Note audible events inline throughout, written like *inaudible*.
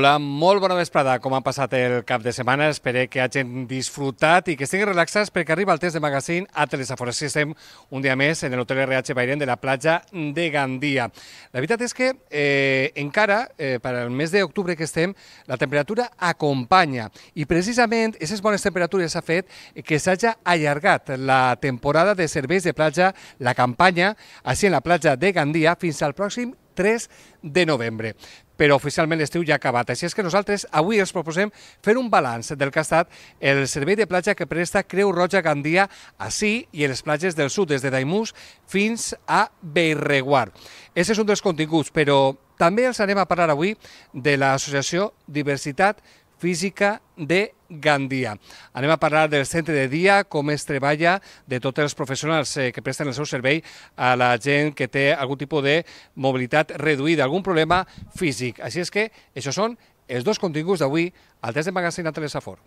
Hola, molt bona vesprada. Com ha passat el cap de setmana? Espero que hagin disfrutat i que estiguin relaxats perquè arriba el test de magazín a Telesafora. Si estem un dia més en l'hotel RH Bairén de la platja de Gandia. La veritat és que eh, encara, eh, per al mes d'octubre que estem, la temperatura acompanya i precisament aquestes bones temperatures ha fet que s'hagi allargat la temporada de serveis de platja, la campanya, així en la platja de Gandia, fins al pròxim 3 de novembre però oficialment l'estiu ja ha acabat. Així és que nosaltres avui els proposem fer un balanç del que ha estat el servei de platja que presta Creu Roja Gandia així i a les platges del sud, des de Daimús fins a Bellreguard. Aquest és un dels continguts, però també els anem a parlar avui de l'associació Diversitat Diversitat Física de Gandia. Anem a parlar del centre de dia, com es treballa, de tots els professionals eh, que presten el seu servei a la gent que té algun tipus de mobilitat reduïda, algun problema físic. Així és que això són els dos continguts d'avui al test de magasin a Telesafor.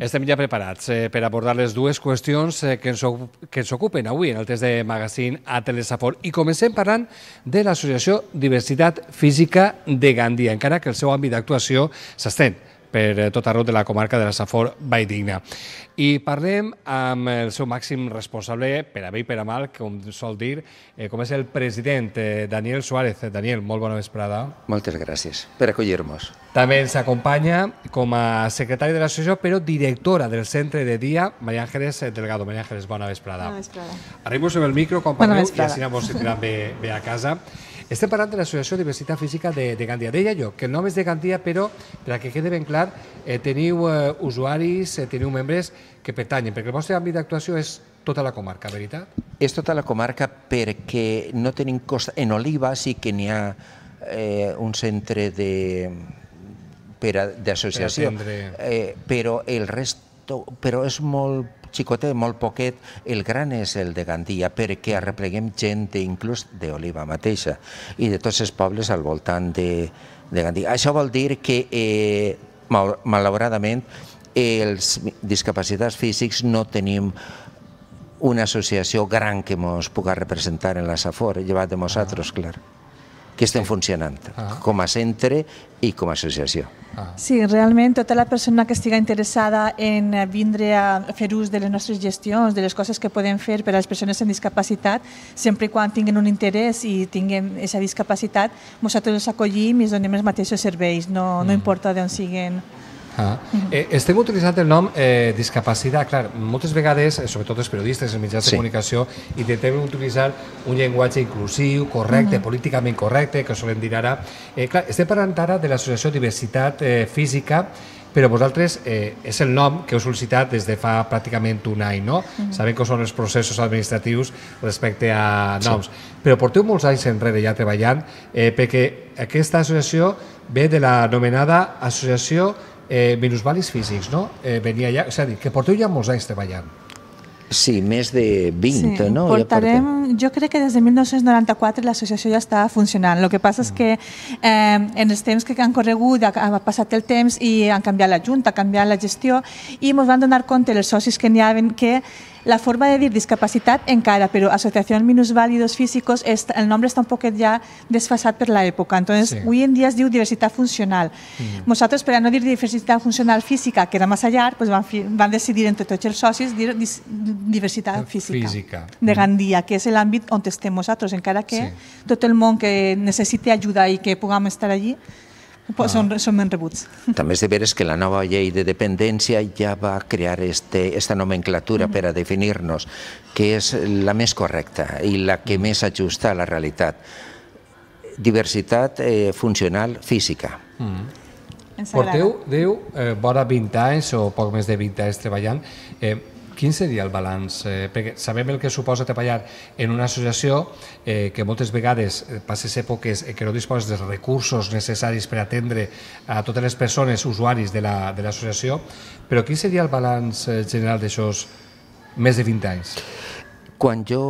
Estem ja preparats eh, per abordar les dues qüestions eh, que, ens, que ens ocupen avui en el test de magazín a Telesafor. I comencem parlant de l'Associació Diversitat Física de Gandia, encara que el seu àmbit d'actuació s'estén per eh, tot arreu de la comarca de la Safor Valldigna. I parlem amb el seu màxim responsable, per a bé i per a mal, com sol dir, eh, com és el president, eh, Daniel Suárez. Daniel, molt bona vesprada. Moltes gràcies per acollir-nos. També ens acompanya com a secretari de l'associació, però directora del centre de dia, Maria Ángeles Delgado. Maria Ángeles, bona vesprada. Bona vesprada. Arribo sobre el micro, com parleu, i així vos sentirà bé, bé a casa. Estem parlant de l'Associació de Diversitat Física de, de Gandia. Deia jo que el nom és de Gandia, però per a que quede ben clar, eh, teniu eh, usuaris, eh, teniu membres que pertanyen, perquè el vostre àmbit d'actuació és tota la comarca, veritat? És tota la comarca perquè no tenim costa... En Oliva sí que n'hi ha eh, un centre de per d'associació, per eh, però el resto però és molt xicotet, molt poquet, el gran és el de Gandia, perquè arrepleguem gent inclús d'Oliva mateixa i de tots els pobles al voltant de, de Gandia. Això vol dir que, eh, malauradament, els discapacitats físics no tenim una associació gran que ens puga representar en la SAFOR, llevat de ah. nosaltres, clar que estem funcionant ah. com a centre i com a associació. Ah. Sí, realment tota la persona que estiga interessada en vindre a fer ús de les nostres gestions, de les coses que podem fer per a les persones amb discapacitat, sempre i quan tinguin un interès i tinguin aquesta discapacitat, nosaltres els acollim i els donem els mateixos serveis, no, mm. no importa d'on siguin. Uh ah. -huh. eh, estem utilitzant el nom eh, discapacitat. Clar, moltes vegades, eh, sobretot els periodistes, els mitjans sí. de comunicació, intentem utilitzar un llenguatge inclusiu, correcte, uh -huh. políticament correcte, que solem dir ara. Eh, clar, estem parlant ara de l'Associació Diversitat eh, Física, però vosaltres eh, és el nom que heu sol·licitat des de fa pràcticament un any, no? Uh -huh. Sabem que són els processos administratius respecte a noms, sí. però porteu molts anys enrere ja treballant eh, perquè aquesta associació ve de l'anomenada Associació eh, minusvalis físics, no? Eh, venia allà, és a dir, que porteu ja molts anys treballant. Sí, més de 20, sí, no? Portarem, ja portem... jo crec que des de 1994 l'associació ja està funcionant. El que passa és mm. que eh, en els temps que han corregut ha passat el temps i han canviat la junta, ha canviat la gestió i ens van donar compte els socis que n'hi havien que la forma de dir discapacitat encara, associació Asociación Minusválidos Físicos, és, el nombre està un poquet ja desfasat per l'època. Entonces, sí. avui en dia es diu diversitat funcional. Mm. Nosaltres, per a no dir diversitat funcional física, que era massa llarg, pues van, van decidir entre tots els socis dir diversitat eh, física, física. de mm. Gandia, que és l'àmbit on estem nosaltres, encara que sí. tot el món que necessite ajuda i que puguem estar allí, són, ah. són ben rebuts. *laughs* També és de veres que la nova llei de dependència ja va crear este, esta nomenclatura mm. per a definir-nos que és la més correcta i la que mm. més ajusta a la realitat. Diversitat eh, funcional física. Mm. Porteu, Déu, eh, vora 20 anys o poc més de 20 anys treballant. Eh, quin seria el balanç? Eh, perquè sabem el que suposa treballar en una associació eh, que moltes vegades eh, passes èpoques que no disposes dels recursos necessaris per atendre a totes les persones usuaris de l'associació, la, però quin seria el balanç eh, general d'aixòs més de 20 anys? Quan jo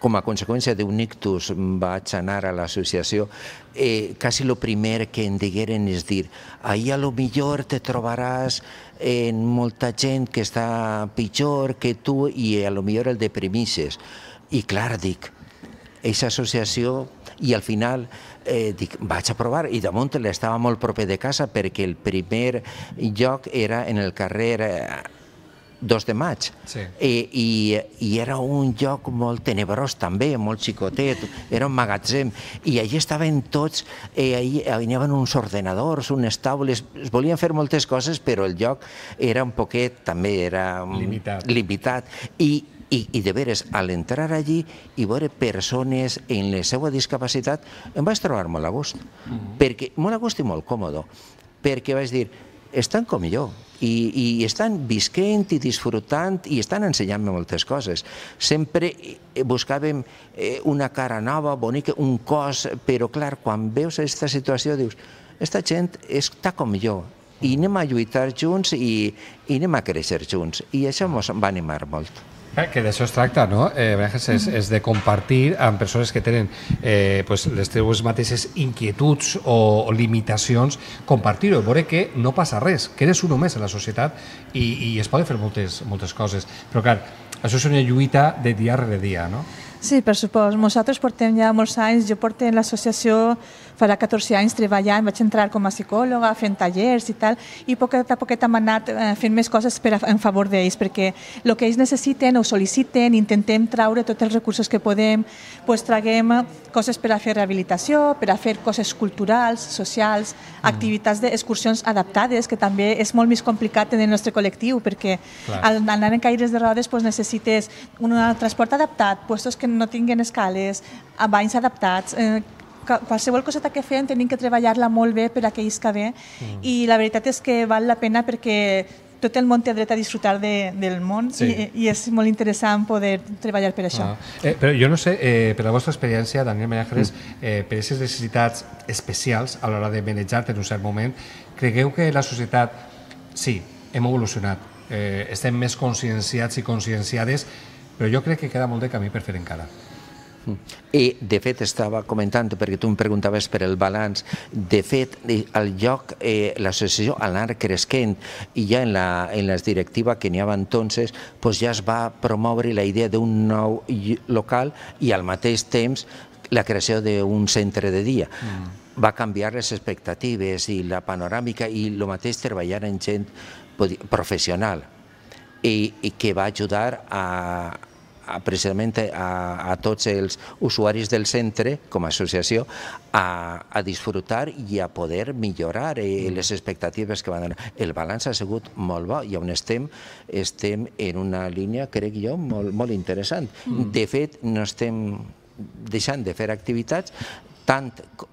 com a conseqüència d'un ictus vaig anar a l'associació, eh, quasi el primer que em digueren és dir ahir a lo millor te trobaràs en eh, molta gent que està pitjor que tu i a lo millor el deprimisses. I clar, dic, aquesta associació i al final eh, dic, vaig a provar i damunt l'estava molt proper de casa perquè el primer lloc era en el carrer eh, 2 de maig. Sí. I, i, I era un lloc molt tenebrós també, molt xicotet, era un magatzem. I allí estaven tots, eh, allí anaven uns ordenadors, unes taules, es volien fer moltes coses, però el lloc era un poquet, també era... Limitat. Limitat. I, i, i de veres, a l'entrar allí i veure persones en la seva discapacitat, em vaig trobar molt a gust. Mm -hmm. perquè, molt a gust i molt còmodo, perquè vaig dir, estan com jo, i, i estan visquent i disfrutant i estan ensenyant-me moltes coses. Sempre eh, buscàvem eh, una cara nova, bonica, un cos, però clar, quan veus aquesta situació dius aquesta gent està com jo, i anem a lluitar junts i, i anem a créixer junts. I això ens va animar molt. Eh, que d'això es tracta, no? Eh, és, és de compartir amb persones que tenen eh, pues, les teves mateixes inquietuds o, o limitacions, compartir-ho, veure que no passa res, que eres un més a la societat i, i es poden fer moltes, moltes coses. Però, clar, això és una lluita de dia rere dia, no? Sí, per supost. Nosaltres portem ja molts anys, jo porto en l'associació farà 14 anys treballant, vaig entrar com a psicòloga, fent tallers i tal, i poquet a poquet hem anat eh, fent més coses per a, en favor d'ells, perquè el que ells necessiten o sol·liciten, intentem traure tots els recursos que podem, pues, traguem coses per a fer rehabilitació, per a fer coses culturals, socials, mm. activitats d'excursions adaptades, que també és molt més complicat en el nostre col·lectiu, perquè Clar. al anar en caires de rodes pues, necessites un transport adaptat, puestos que no tinguin escales, a banys adaptats, eh, qualsevol coseta que fem tenim que treballar-la molt bé per a que isca bé mm. i la veritat és que val la pena perquè tot el món té dret a disfrutar de, del món sí. i, i és molt interessant poder treballar per això. Ah. Eh, però jo no sé, eh, per la vostra experiència, Daniel Mallajeres, mm. eh, per aquestes necessitats especials a l'hora de manejar-te en un cert moment, cregueu que la societat, sí, hem evolucionat, eh, estem més conscienciats i conscienciades, però jo crec que queda molt de camí per fer encara. Mm. I, de fet, estava comentant, perquè tu em preguntaves per el balanç, de fet, el lloc, eh, l'associació al anar cresquent, i ja en la, en la directiva que n'hi havia entonces, pues ja es va promoure la idea d'un nou local i al mateix temps la creació d'un centre de dia. Mm va canviar les expectatives i la panoràmica i el mateix treballar en gent professional i, i que va ajudar a, a, precisament a, a tots els usuaris del centre, com a associació, a, a disfrutar i a poder millorar eh, mm. les expectatives que van donar. El balanç ha sigut molt bo i on estem, estem en una línia, crec jo, molt, molt interessant. Mm. De fet, no estem deixant de fer activitats tant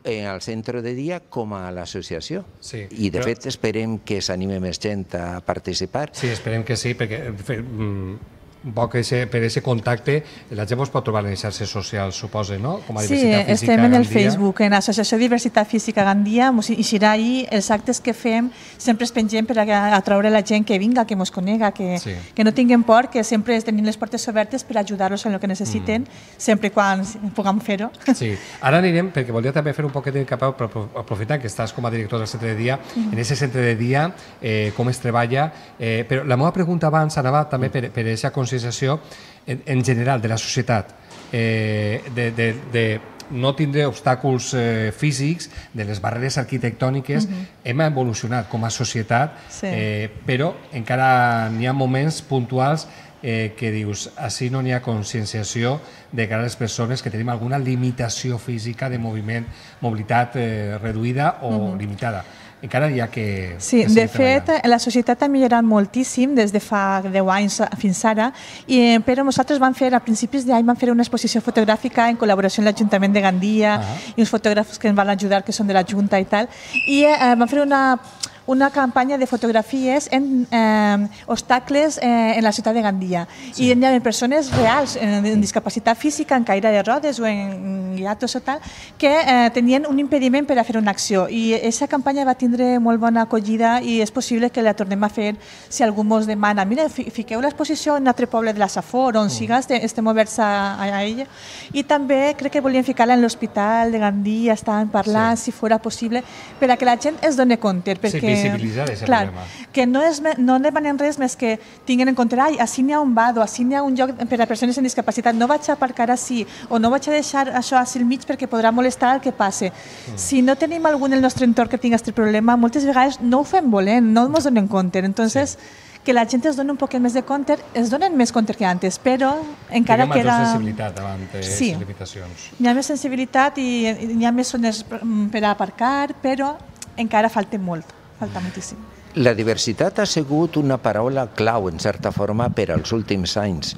eh, al centre de dia com a l'associació. Sí, I, de però... fet, esperem que s'anime més gent a participar. Sí, esperem que sí, perquè eh, mm, bo que ese, per aquest contacte la gent vos pot trobar en xarxes socials, suposa, no? Com a sí, estem en el Gandia. Facebook, en l'Associació de Diversitat Física Gandia, mos eixirà ahir els actes que fem sempre es pengem per a atraure la gent que vinga, que mos conega, que, sí. que no tinguem por, que sempre tenim les portes obertes per ajudar-los en el que necessiten, mm. sempre quan puguem fer-ho. Sí, ara anirem, perquè volia també fer un poquet de cap aprofitant que estàs com a director del centre de dia, mm. en aquest centre de dia, eh, com es treballa, eh, però la meva pregunta abans anava també mm. per, per aquesta conscienciació en, en general de la societat, eh, de, de, de no tindre obstacles eh, físics, de les barreres arquitectòniques. Uh mhm. -huh. Hem evolucionat com a societat, sí. eh, però encara n'hi ha moments puntuals eh, que dius, així no n'hi ha conscienciació de cara a les persones que tenim alguna limitació física de moviment, mobilitat eh, reduïda o uh mhm. -huh. limitada encara hi ha que... Sí, de fet, treballant. la societat ha millorat moltíssim des de fa 10 anys fins ara, i, eh, però nosaltres vam fer, a principis d'any, vam fer una exposició fotogràfica en col·laboració amb l'Ajuntament de Gandia -huh. Ah. i uns fotògrafs que ens van ajudar, que són de la Junta i tal, i eh, vam fer una una campanya de fotografies en eh, obstacles eh, en la ciutat de Gandia. Sí. I hi ha persones reals, en, en discapacitat física, en caire de rodes o en guiatos o tal, que eh, tenien un impediment per a fer una acció. I aquesta campanya va tindre molt bona acollida i és possible que la tornem a fer si algú mos demana, mira, fiqueu l'exposició en un altre poble de la Safor, on mm. siga, estem oberts a, a ella. I també crec que volíem ficar-la en l'hospital de Gandia, estàvem parlant, sí. si fora possible, per a que la gent es doni compte, perquè sí, visibilitzar aquest problema. Que no, és, no demanem res més que tinguin en compte, ai, així n'hi ha un vado, així n'hi ha un lloc per a persones amb discapacitat, no vaig a aparcar així, o no vaig a deixar això així al mig perquè podrà molestar el que passe. Mm. Si no tenim algú en el nostre entorn que tingui aquest problema, moltes vegades no ho fem volent, no ens donem compte. Entonces, sí que la gent es dona un poc més de compte, es donen més compte que antes, però encara Diguem queda... Hi ha sensibilitat davant de sí. limitacions. Hi ha més sensibilitat i hi ha més zones mm, per a aparcar, però encara falta molt falta moltíssim. La diversitat ha sigut una paraula clau, en certa forma, per als últims anys,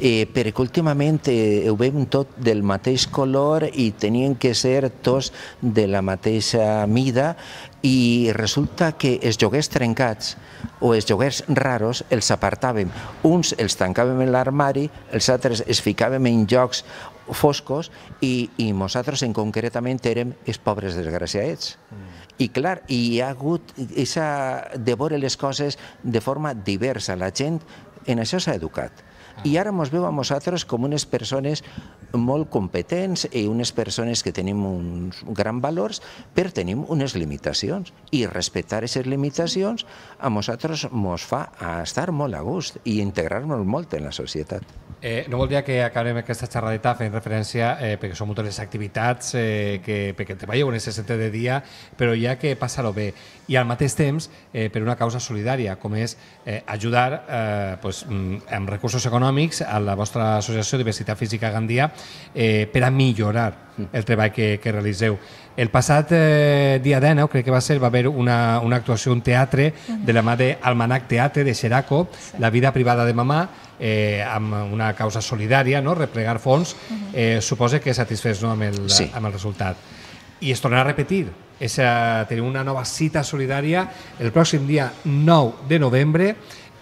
eh, perquè últimament eh, ho veiem tot del mateix color i tenien que ser tots de la mateixa mida i resulta que els joguers trencats o els joguers raros els apartàvem. Uns els tancàvem en l'armari, els altres es ficàvem en jocs foscos i, i nosaltres en concretament érem els pobres desgraciats. Mm. I clar, hi ha hagut esa, de veure les coses de forma diversa. La gent en això s'ha educat i ara ens veu a nosaltres com unes persones molt competents i unes persones que tenim uns grans valors, però tenim unes limitacions. I respectar aquestes limitacions a nosaltres ens fa a estar molt a gust i integrar-nos molt en la societat. Eh, no voldria que acabem aquesta xerradeta fent referència, eh, perquè són moltes les activitats eh, que, perquè treballeu en aquest centre de dia, però ja que passar-ho bé. I al mateix temps, eh, per una causa solidària, com és eh, ajudar eh, pues, mm, amb recursos econòmics econòmics a la vostra associació Diversitat Física Gandia eh, per a millorar el treball que, que realitzeu. El passat eh, dia d'ena, crec que va ser, va haver una, una actuació, un teatre, de la mà d'Almanac Teatre de Xeraco, sí. La vida privada de mamà, eh, amb una causa solidària, no? replegar fons, mhm. eh, suposa que satisfés no? amb, el, sí. amb el resultat. I es tornarà a repetir. És a tenir una nova cita solidària el pròxim dia 9 de novembre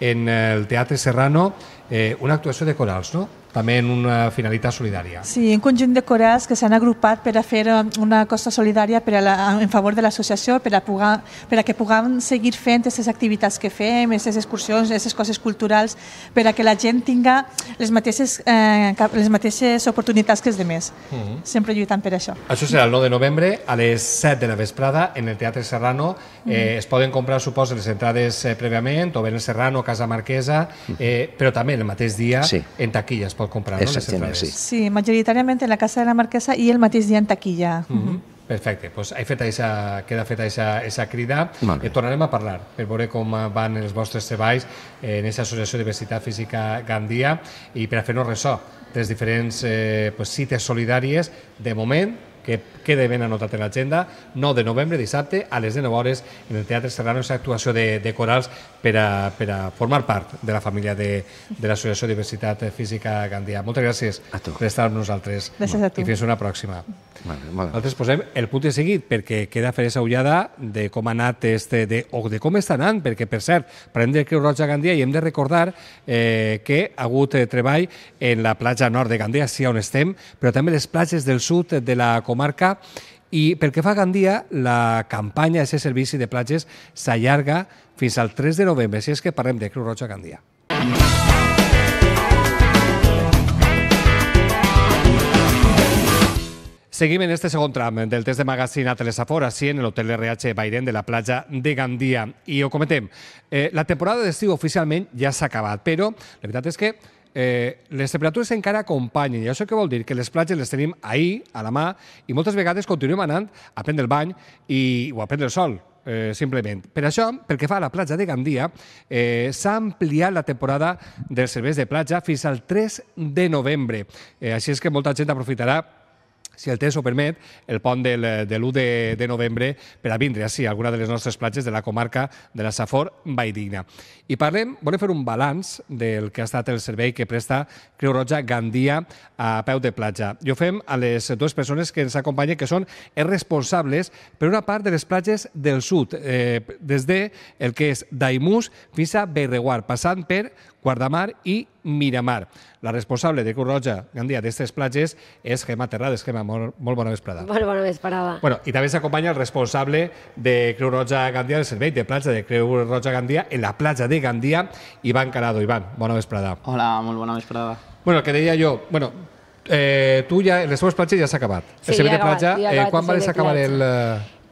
en el Teatre Serrano eh, una actuación de corals, no? també en una finalitat solidària. Sí, un conjunt de corals que s'han agrupat per a fer eh, una cosa solidària per a la, en favor de l'associació, per, a pugar, per a que puguem seguir fent aquestes activitats que fem, aquestes excursions, aquestes coses culturals, per a que la gent tinga les mateixes, eh, les mateixes oportunitats que els demés. Mm -hmm. Sempre lluitant per això. Això serà el 9 de novembre a les 7 de la vesprada en el Teatre Serrano. Mm-hmm. Eh, mm -hmm. Es poden comprar, suposo, les entrades eh, prèviament, o bé en el Serrano, Casa Marquesa, mm-hmm. eh, però també el mateix dia sí. en taquilla es pot pot comprar, no? sí. Sí, majoritàriament en la Casa de la Marquesa i el mateix dia en taquilla. Mm -hmm. Perfecte, pues, he fet esa, queda feta aquesta crida. Eh, tornarem a parlar per veure com van els vostres treballs eh, en aquesta Associació de Diversitat Física Gandia i per a fer-nos ressò de les diferents eh, pues, cites solidàries de moment que quede ben anotat en l'agenda, 9 de novembre, dissabte, a les 19 hores, en el Teatre Serrano, és actuació de, de corals per a, per a formar part de la família de, de l'Associació Diversitat Física Gandia. Moltes gràcies per estar amb nosaltres. Gràcies a tu. I fins una pròxima. Vale, vale. Altres posem el punt de seguit perquè queda fer aquesta Ullada de com ha anat este, de, o de com està anant, perquè per cert, parlem de Creu Roja Gandia i hem de recordar eh, que ha hagut eh, treball en la platja nord de Gandia, sí on estem, però també les platges del sud de la comunitat comarca i pel que fa a Gandia, la campanya de ser servici de platges s'allarga fins al 3 de novembre, si és que parlem de Creu Roja Gandia. Seguim en este segon tram del test de magasin a Telesafora, sí, en el Hotel RH Bairén de la platja de Gandia. I ho comentem, eh, la temporada d'estiu oficialment ja s'ha acabat, però la veritat és que Eh, les temperatures encara acompanyen, i això què vol dir? Que les platges les tenim ahir, a la mà, i moltes vegades continuem anant a prendre el bany i, o a prendre el sol, eh, simplement. Per això, pel que fa a la platja de Gandia, eh, s'ha ampliat la temporada dels serveis de platja fins al 3 de novembre. Eh, així és que molta gent aprofitarà si el temps ho permet, el pont del, eh, de l'1 de, de novembre per a vindre així a alguna de les nostres platges de la comarca de la Safor Valldigna. I parlem, volem fer un balanç del que ha estat el servei que presta Creu Roja Gandia a peu de platja. I ho fem a les dues persones que ens acompanyen, que són els responsables per una part de les platges del sud, eh, des de el que és Daimús fins a Berreguard, passant per Guardamar i Miramar. La responsable de Cruz Roja Gandia d'aquestes platges és Gemma Terrades. Gemma, molt, molt bona vesprada. Molt bona vesprada. Bueno, I també s'acompanya el responsable de Cruz Roja Gandia del servei de platja de Cruz Roja Gandia en la platja de Gandia, Ivan Carado. Ivan, bona vesprada. Hola, molt bona vesprada. Bueno, el que deia jo, bueno, eh, tu ja, les teves platges ja s'ha acabat. Sí, el servei ja eh, de platja, acabat, acabat, eh, quan vas acabar el...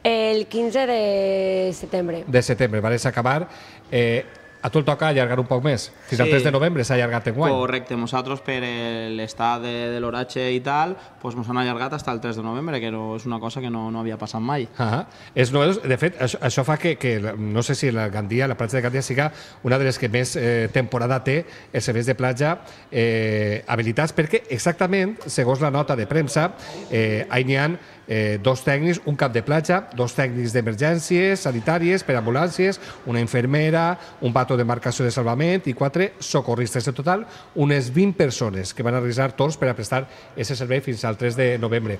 El 15 de setembre. De setembre, vas acabar. Eh, a tu el toca allargar un poc més. Fins sí. al 3 de novembre s'ha allargat en guany. Correcte, nosaltres per l'estat de, de l'oratge i tal, doncs ens han allargat fins al 3 de novembre, que no, és una cosa que no, no havia passat mai. -huh. és novedós. De fet, això, això fa que, que, no sé si la Gandia, la platja de Gandia siga una de les que més eh, temporada té els serveis de platja eh, habilitats, perquè exactament, segons la nota de premsa, eh, hi ha eh, dos tècnics, un cap de platja, dos tècnics d'emergències sanitàries per ambulàncies, una infermera, un pato de marcació de salvament i quatre socorristes. En total, unes 20 persones que van realitzar tots per a prestar aquest servei fins al 3 de novembre.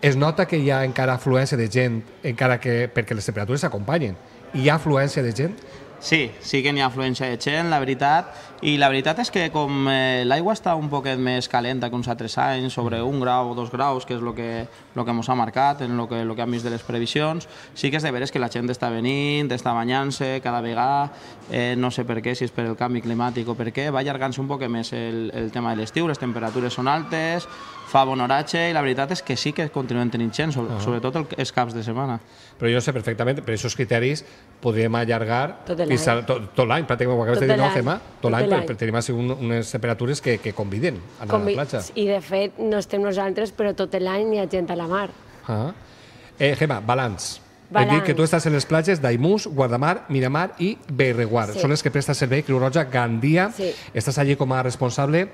Es nota que hi ha encara afluència de gent, encara que perquè les temperatures s'acompanyen. Hi ha afluència de gent Sí, sí que n'hi ha afluència de gent, la veritat. I la veritat és que com eh, l'aigua està un poquet més calenta que uns altres anys, sobre mm. un grau o dos graus, que és el que lo que ens ha marcat, en el que, lo que hem vist de les previsions, sí que és de veres que la gent està venint, està banyant-se cada vegada, eh, no sé per què, si és per el canvi climàtic o per què, va allargant-se un poquet més el, el tema de l'estiu, les temperatures són altes, fa bon oratge i la veritat és que sí que continuen tenint gent, sobretot els caps de setmana. Però jo sé perfectament, per aquests criteris podríem allargar tot l'any, pràcticament, ho acabes de dir, no, Gemma? Tot l'any, per, per tenim així un, unes temperatures que, que conviden a anar Convi a la platja. I de fet, no estem nosaltres, però tot l'any hi ha gent a la mar. -huh. Eh, Gemma, balanç. Balanç. Hem dit que tu estàs en les platges d'Aimús, Guardamar, Miramar i Berreguard. Sí. Són les que presta servei Creu Roja Gandia. Sí. Estàs allí com a responsable.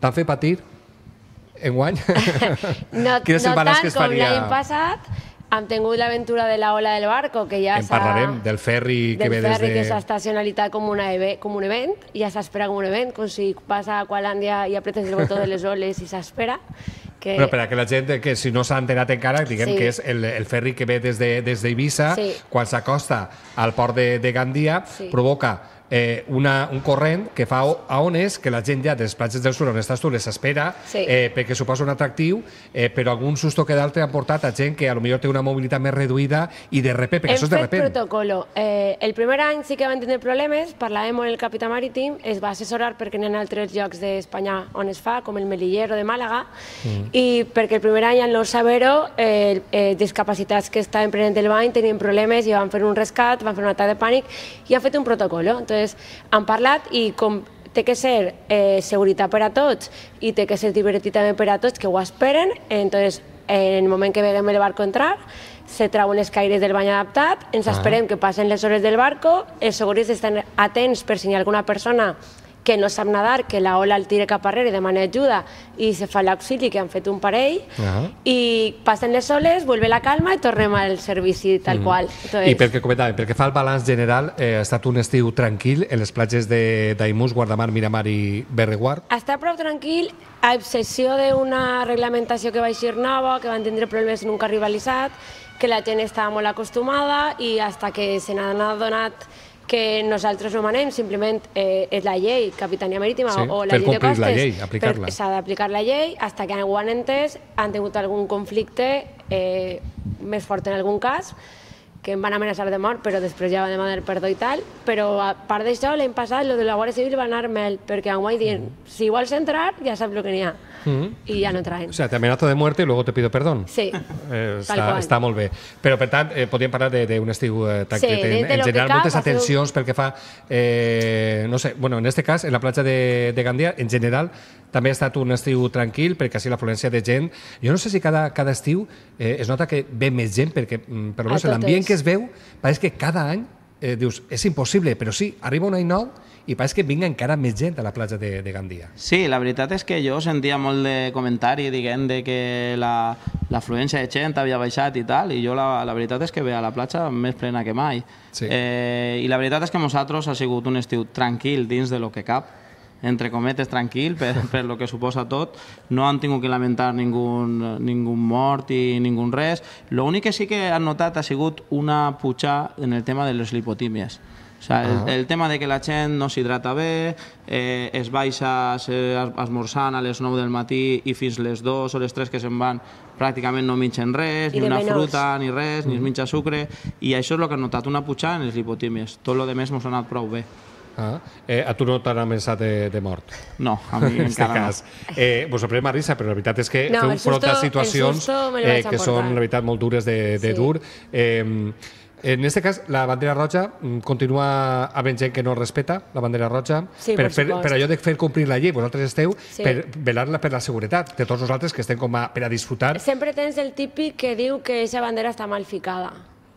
T'han fet patir guany? *laughs* no no tant que es faria? com l'any passat, hem tingut l'aventura de la ola del barco, que ja s'ha... En parlarem, del ferri que del ve des ferri que s'ha estacionalitat com, una com un event, ja s'espera com un event, com si passa a Qualàndia i apretes el botó de les oles i s'espera. Que... Però per a que la gent que si no s'ha enterat encara, diguem sí. que és el, el ferri que ve des d'Eivissa, de, des sí. quan s'acosta al port de, de Gandia, sí. provoca eh, una, un corrent que fa a és que la gent ja de les platges del sur on estàs tu les espera sí. eh, perquè suposa un atractiu, eh, però algun susto que d'altre han portat a gent que a lo millor té una mobilitat més reduïda i de repè, perquè Hem això és de repent. Hem fet protocolo. Eh, el primer any sí que van tenir problemes, parlàvem amb el capità marítim, es va assessorar perquè n'hi ha altres llocs d'Espanya on es fa, com el Melillero de Màlaga, mm. i perquè el primer any en l'Or Sabero eh, eh, discapacitats que estaven prenent el bany tenien problemes i van fer un rescat, van fer un atac de pànic i han fet un protocolo. Entonces, nosaltres han parlat i com té que ser eh, seguretat per a tots i té que ser divertit també per a tots que ho esperen, entonces en el moment que veguem el barco entrar, se trauen els caires del bany adaptat, ens ah. esperem ah. que passen les hores del barco, els seguris estan atents per si hi ha alguna persona que no sap nadar, que la ola el tira cap arrere i demana ajuda i se fa l'auxili, que han fet un parell, uh -huh. i passen les oles, vuelve la calma i tornem al servici tal -huh. Mm-hmm. qual. Entonces... I perquè comentàvem, perquè fa el balanç general, eh, ha estat un estiu tranquil en les platges d'Aimús, Guardamar, Miramar i Berreguard? estat prou tranquil, a excepció d'una reglamentació que va eixir nova, que van tindre problemes nunca rivalitzat, que la gent estava molt acostumada i fins que se n'han adonat que nosaltres no manem, simplement eh, és la llei, Capitania Marítima sí, o la llei de costes. la llei, aplicar-la. S'ha d'aplicar la llei, fins que ho han entès, han tingut algun conflicte eh, més fort en algun cas, que em van amenaçar de mort, però després ja van demanar perdó i tal. Però a part d'això, l'any passat, lo de la Guàrdia Civil va anar mel, perquè enguany dient, mm. si vols entrar, ja saps el que n'hi ha mm -hmm. i ja no traen. O sigui, t'amenazo de muerte i luego te pido perdón. Sí, eh, està, Està molt bé. Però, per tant, eh, podríem parlar d'un estiu eh, tan sí, en, en general, cap, moltes atencions pel que fa... Eh, no sé, bueno, en este cas, en la platja de, de Gandia, en general, també ha estat un estiu tranquil perquè així l'afluència de gent... Jo no sé si cada, cada estiu eh, es nota que ve més gent perquè, mm, per l'ambient que es veu pareix que cada any eh, dius, és impossible, però sí, arriba un any nou i pas que vinga encara més gent a la platja de, de Gandia. Sí, la veritat és que jo sentia molt de comentari diguem de que l'afluència la, de gent havia baixat i tal, i jo la, la veritat és que ve a la platja més plena que mai. Sí. Eh, I la veritat és que nosaltres ha sigut un estiu tranquil dins de lo que cap, entre cometes, tranquil, per, *laughs* per lo que suposa tot. No han tingut que lamentar ningú, ningú mort i ningú res. L'únic que sí que han notat ha sigut una puxa en el tema de les lipotímies. O sea, ah. el, el, tema de que la gent no s'hidrata bé, eh, es baixa esmorzant a les 9 del matí i fins les 2 o les 3 que se'n van pràcticament no mitgen res, I ni una menors. fruta, ni res, mm. ni es mm. menja sucre, i això és el que ha notat, una pujada en les lipotímies. Tot el que més ha anat prou bé. Ah. Eh, a tu no t'han amenaçat de, de mort? No, a mi *laughs* en encara cas. no. Eh, vos sorprèn, Marisa, però la veritat és que no, feu front a situacions eh, que són, la veritat, molt dures de, de sí. dur. Eh, en este cas, la bandera roja mm, continua havent gent que no respeta la bandera roja sí, per, per, per allò de fer complir la llei. Vosaltres esteu sí. per velar-la per la seguretat de tots nosaltres que estem com a, per a disfrutar. Sempre tens el típic que diu que aquesta bandera està mal ficada.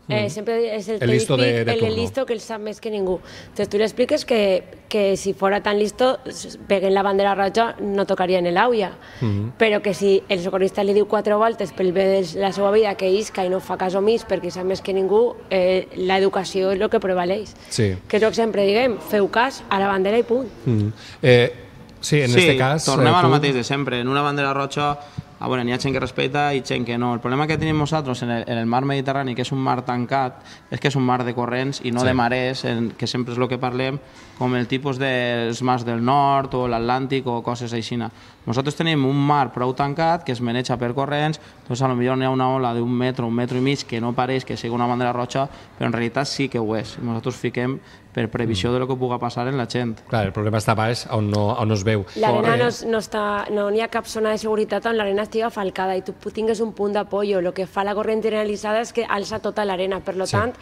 Eh, mm. sempre és el, el listo de, de el, el listo que el sap més que ningú. Entonces tu li expliques que, que si fora tan listo, peguen la bandera roja no en l'auia, mm -hmm. però que si el socorrista li diu quatre voltes pel bé de la seva vida que isca i no fa cas omís perquè sap més que ningú, eh, l'educació és el que prevaleix. Sí. Que és el que sempre diguem, feu cas a la bandera i punt. Mm -hmm. eh, sí, en sí, este cas... tornem eh, a mateix de sempre. En una bandera roja a ah, veure, n'hi ha gent que respeta i gent que no. El problema que tenim nosaltres en el, en el mar Mediterrani, que és un mar tancat, és que és un mar de corrents i no sí. de marès, en, que sempre és el que parlem, com el tipus dels mars del nord o l'Atlàntic o coses així. Nosaltres tenim un mar prou tancat que es maneja per corrents, doncs a lo millor n'hi ha una ola d'un metro, un metro i mig, que no pareix que sigui una bandera roja, però en realitat sí que ho és. Nosaltres fiquem per previsió mm. de lo que puga passar en la gent. Clar, el problema està a baix on no, on no es veu. L'arena no, no, està, no n'hi ha cap zona de seguretat on l'arena estiga falcada i tu tingues un punt d'apollo. El que fa la corrent generalitzada és que alça tota l'arena. Per lo sí. tant,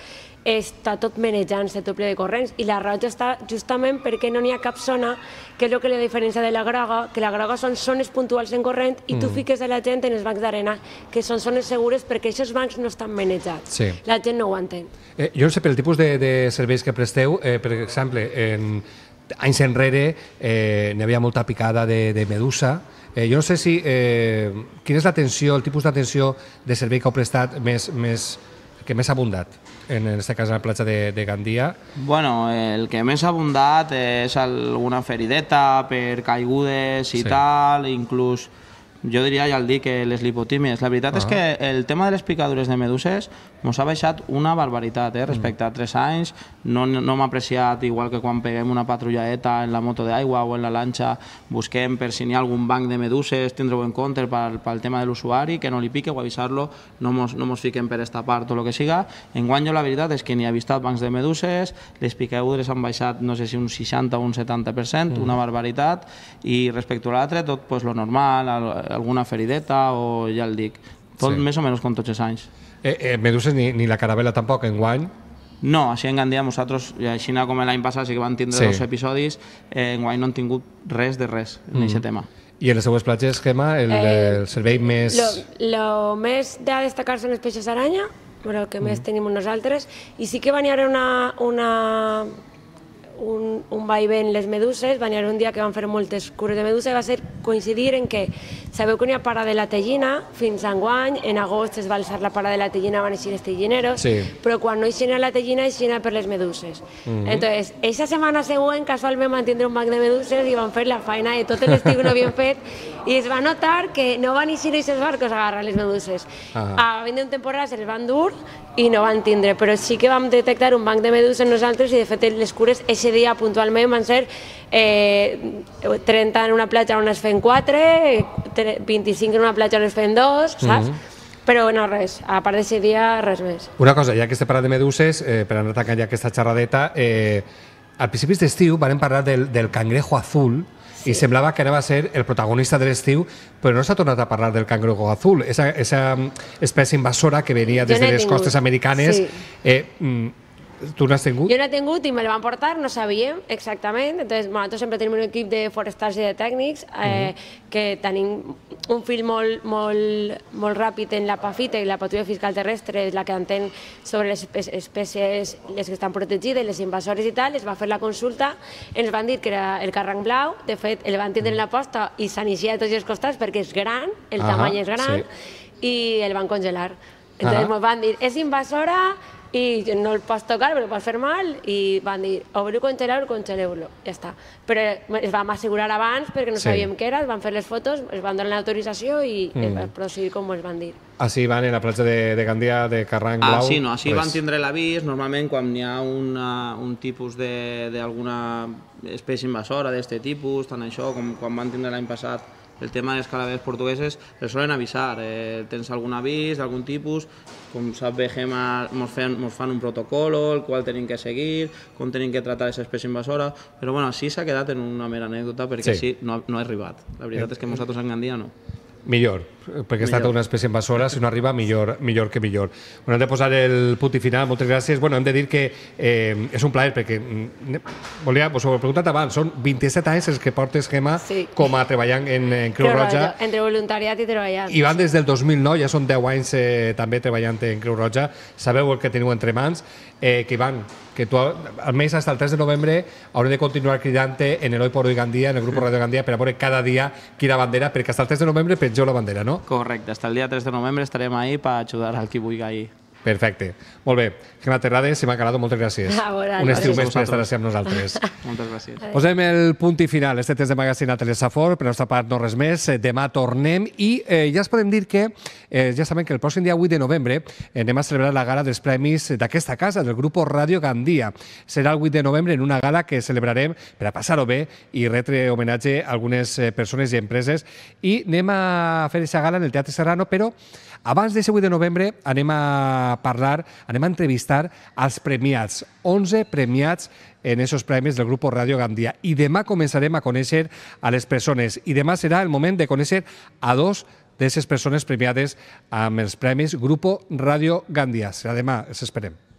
està tot manejant-se, tot ple de corrents, i la roja està justament perquè no n'hi ha cap zona, que és el que la diferència de la groga, que la groga són zones puntuals en corrent i mm. tu fiques a la gent en els bancs d'arena, que són zones segures perquè aquests bancs no estan manejats. Sí. La gent no ho entén. Eh, jo no sé, pel tipus de, de serveis que presteu, eh, per exemple, en, anys enrere eh, n'hi havia molta picada de, de medusa, Eh, jo no sé si... Eh, quina és l'atenció, el tipus d'atenció de servei que heu prestat més, més, que més ha abundat, en aquest cas a la platja de, de Gandia? Bueno, el que més ha abundat és alguna ferideta per caigudes i sí. tal, inclús jo diria ja el dir que eh, les lipotímies. La veritat -huh. és ah. que el tema de les picadures de meduses ens ha baixat una barbaritat, eh? respecte a 3 mm. anys, no, no hem apreciat, igual que quan peguem una patrullaeta en la moto d'aigua o en la lanxa, busquem per si n'hi ha algun banc de meduses, tindre-ho en compte pel, pel tema de l'usuari, que no li pique o avisar-lo, no mos, no mos fiquem per esta part o el que siga. En guany la veritat és que n'hi ha avistat bancs de meduses, les picaudres han baixat no sé si un 60 o un 70%, mm. una barbaritat, i respecte a l'altre tot pues, lo normal, alguna ferideta o ja el dic, tot sí. més o menys com tots els anys. Eh, eh, Meduses ni, ni la Carabela tampoc guany. No, així en Gandia nosaltres, així com l'any passat sí que van tindre sí. dos episodis, eh, guany no han tingut res de res en mm. aquest tema. I en les seues platges, Gemma, el, eh, el servei més... Lo, lo més de destacar són els peixos aranya, però el que mm. més tenim nosaltres, i sí que van hi haver una, una un, un vaivent les meduses, va haver un dia que van fer moltes cures de medusa i va ser coincidir en que sabeu que hi ha para de la tellina fins a enguany, en agost es va alçar la para de la tellina, van eixir els tellineros, sí. però quan no eixina la tellina eixina per les meduses. Mm -hmm. Entonces, eixa setmana següent casualment van tindre un banc de meduses i van fer la feina de tot l'estiu no havien fet i es va notar que no van eixir aquests barcos a agarrar les meduses. Ah. A vint d'un temporada se les van dur i no van tindre, però sí que vam detectar un banc de meduses nosaltres i de fet les cures aquest dia puntualment van ser eh, 30 en una platja on es feien 4, 25 en una platja on es feien 2, saps? Mhm. Però no, res, a part d'aquest dia, res més. Una cosa, ja que estem parlant de meduses, eh, per anar tancant ja aquesta xerradeta, eh, al principi d'estiu vam parlar del, del cangrejo azul, Sí. I semblava que anava va ser el protagonista de l'estiu, però no s'ha tornat a parlar del cangrejo azul, esa, esa mm, espècie invasora que venia des de les costes americanes. Sí. Eh, mm, Tu n'has tingut? Jo n'he tingut i me la van portar, no sabíem exactament. Entonces, bueno, nosaltres sempre tenim un equip de forestals i de tècnics eh, uh mhm. -huh. que tenim un fil molt, molt, molt ràpid en la PAFITA i la Patrulla Fiscal Terrestre, és la que entén sobre les espècies, les que estan protegides, les invasores i tal, es va fer la consulta, ens van dir que era el carranc blau, de fet, el van tindre en la posta i s'anicia a tots els costats perquè és gran, el uh -huh, tamany és gran, sí. i el van congelar. Entonces, uh -huh. ens van dir, és invasora, i no el pots tocar perquè pots fer mal i van dir obriu contra l'euro, congeleu-lo, ja està. Però es vam assegurar abans perquè no sí. sabíem què era, es van fer les fotos, es van donar l'autorització i mm. es va procedir com es van dir. Així van en la platja de, de Gandia, de Carranc, Blau... Ah, sí, no, així pues... van tindre l'avís, normalment quan hi ha una, un tipus d'alguna espècie invasora d'aquest tipus, tant això com quan van tindre l'any passat el tema dels que portugueses els solen avisar, eh, tens algun avís d'algun tipus, com sap bé ens fan, mos fan un protocol el qual tenim que seguir, com tenim que tratar aquesta espècie invasora, però bueno, així s'ha quedat en una mera anècdota perquè sí, així no, no ha arribat. La veritat eh, és que nosaltres en Gandia no. Millor, perquè ha estat tota una espècie invasora, si no arriba, millor, millor que millor. Bueno, hem de posar el punt i final, moltes gràcies. Bueno, hem de dir que eh, és un plaer, perquè mm, volia, vos ho he preguntat abans, són 27 anys els que portes, Gemma, sí. com a treballant en, en Creu, Creu Roja. Roja. Entre voluntariat i treballant. I van des del 2009, ja són 10 anys eh, també treballant en Creu Roja. Sabeu el que teniu entre mans, eh, que van que tu, almenys fins al 3 de novembre, hauré de continuar cridant en el Oi Poro i Gandia, en el grup Radio Gandia, per a veure cada dia quina bandera, perquè fins al 3 de novembre penjo la bandera, no? no? Correcte, fins el dia 3 de novembre estarem ahí per ajudar al qui vulgui ahir. Perfecte. Molt bé. Cana Terrades, Emma eh? calat. moltes gràcies. Ah, Un estiu més per estar així amb nosaltres. *laughs* Moltes gràcies. Posem el punt i final. Este test de magazine a Telesafor, per nostra part no res més. Eh, demà tornem i eh, ja es podem dir que eh, ja sabem que el pròxim dia 8 de novembre eh, anem a celebrar la gala dels premis d'aquesta casa, del grup Ràdio Gandia. Serà el 8 de novembre en una gala que celebrarem per a passar-ho bé i retre homenatge a algunes persones i empreses. I anem a fer aquesta gala en el Teatre Serrano, però abans de 8 de novembre anem a parlar, anem a entrevistar estar als premiats, 11 premiats en esos premis del grup Radio Gandia. I demà començarem a conèixer a les persones i demà serà el moment de conèixer a dos d'aquestes persones premiades amb els premis Grupo Radio Gandia. Serà demà, els esperem.